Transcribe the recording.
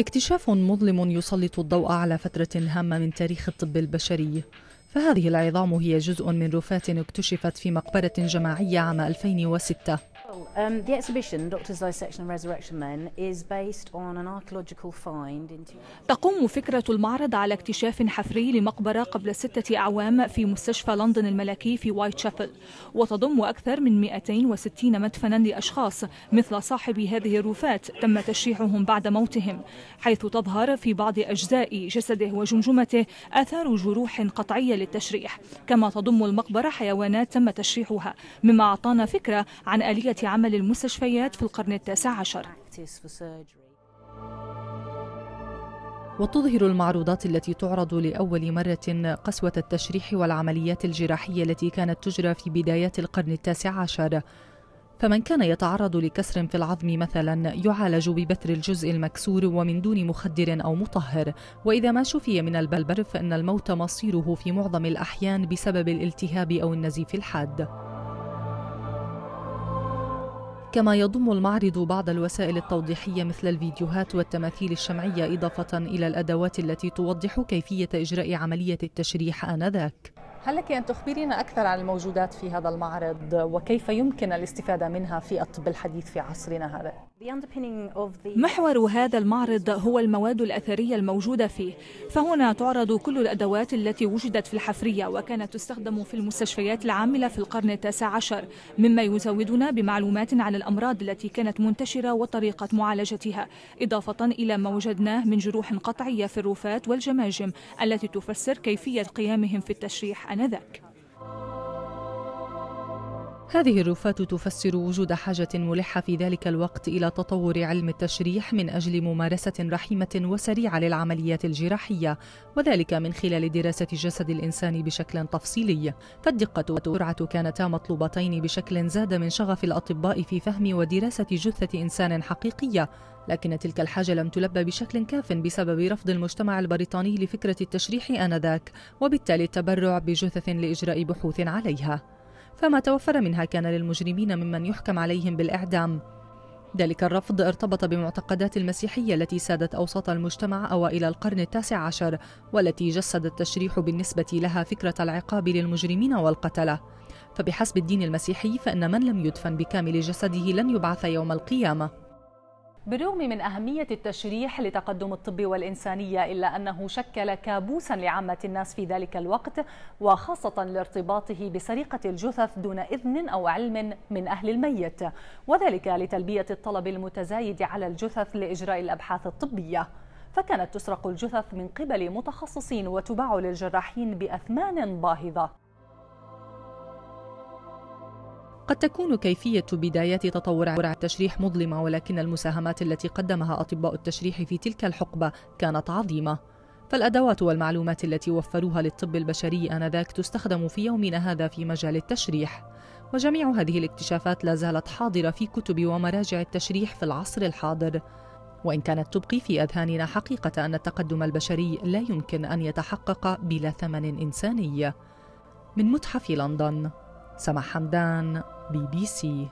اكتشاف مظلم يسلط الضوء على فترة هامة من تاريخ الطب البشري فهذه العظام هي جزء من رفات اكتشفت في مقبرة جماعية عام 2006 Well, um, the exhibition, Doctor's Dissection and Resurrection Men, is based on an archaeological find تقوم فكرة المعرض على اكتشاف حفري لمقبرة قبل ستة أعوام في مستشفى لندن الملكي في وايت شابل وتضم أكثر من 260 مدفنا لأشخاص مثل صاحب هذه الرفات تم تشريحهم بعد موتهم حيث تظهر في بعض أجزاء جسده وجمجمته آثار جروح قطعية للتشريح كما تضم المقبرة حيوانات تم تشريحها مما أعطانا فكرة عن آلية عمل المستشفيات في القرن التاسع عشر وتظهر المعروضات التي تعرض لأول مرة قسوة التشريح والعمليات الجراحية التي كانت تجرى في بدايات القرن التاسع عشر فمن كان يتعرض لكسر في العظم مثلا يعالج ببتر الجزء المكسور ومن دون مخدر أو مطهر وإذا ما شفي من البلبر فإن الموت مصيره في معظم الأحيان بسبب الالتهاب أو النزيف الحاد كما يضم المعرض بعض الوسائل التوضيحية مثل الفيديوهات والتماثيل الشمعية إضافة إلى الأدوات التي توضح كيفية إجراء عملية التشريح آنذاك هل لك أن تخبرينا أكثر عن الموجودات في هذا المعرض وكيف يمكن الاستفادة منها في الطب الحديث في عصرنا هذا؟ محور هذا المعرض هو المواد الأثرية الموجودة فيه فهنا تعرض كل الأدوات التي وجدت في الحفرية وكانت تستخدم في المستشفيات العاملة في القرن التاسع عشر مما يزودنا بمعلومات عن الأمراض التي كانت منتشرة وطريقة معالجتها إضافة إلى ما وجدناه من جروح قطعية في الرفات والجماجم التي تفسر كيفية قيامهم في التشريح أنذاك هذه الرفات تفسر وجود حاجة ملحة في ذلك الوقت إلى تطور علم التشريح من أجل ممارسة رحيمة وسريعة للعمليات الجراحية وذلك من خلال دراسة جسد الإنسان بشكل تفصيلي فالدقة والسرعة كانتا مطلوبتين بشكل زاد من شغف الأطباء في فهم ودراسة جثة إنسان حقيقية لكن تلك الحاجة لم تلبى بشكل كاف بسبب رفض المجتمع البريطاني لفكرة التشريح آنذاك وبالتالي التبرع بجثث لإجراء بحوث عليها فما توفر منها كان للمجرمين ممن يحكم عليهم بالإعدام ذلك الرفض ارتبط بمعتقدات المسيحية التي سادت أوساط المجتمع أوائل القرن التاسع عشر والتي جسد التشريح بالنسبة لها فكرة العقاب للمجرمين والقتلة فبحسب الدين المسيحي فإن من لم يدفن بكامل جسده لن يبعث يوم القيامة بالرغم من أهمية التشريح لتقدم الطب والإنسانية إلا أنه شكل كابوسا لعامة الناس في ذلك الوقت وخاصة لارتباطه بسرقة الجثث دون إذن أو علم من أهل الميت وذلك لتلبية الطلب المتزايد على الجثث لإجراء الأبحاث الطبية فكانت تسرق الجثث من قبل متخصصين وتباع للجراحين بأثمان باهظة قد تكون كيفية بداية تطور التشريح مظلمة ولكن المساهمات التي قدمها أطباء التشريح في تلك الحقبة كانت عظيمة فالأدوات والمعلومات التي وفروها للطب البشري آنذاك تستخدم في يومنا هذا في مجال التشريح وجميع هذه الاكتشافات لا زالت حاضرة في كتب ومراجع التشريح في العصر الحاضر وإن كانت تبقي في أذهاننا حقيقة أن التقدم البشري لا يمكن أن يتحقق بلا ثمن إنساني من متحف لندن سمح حمدان BBC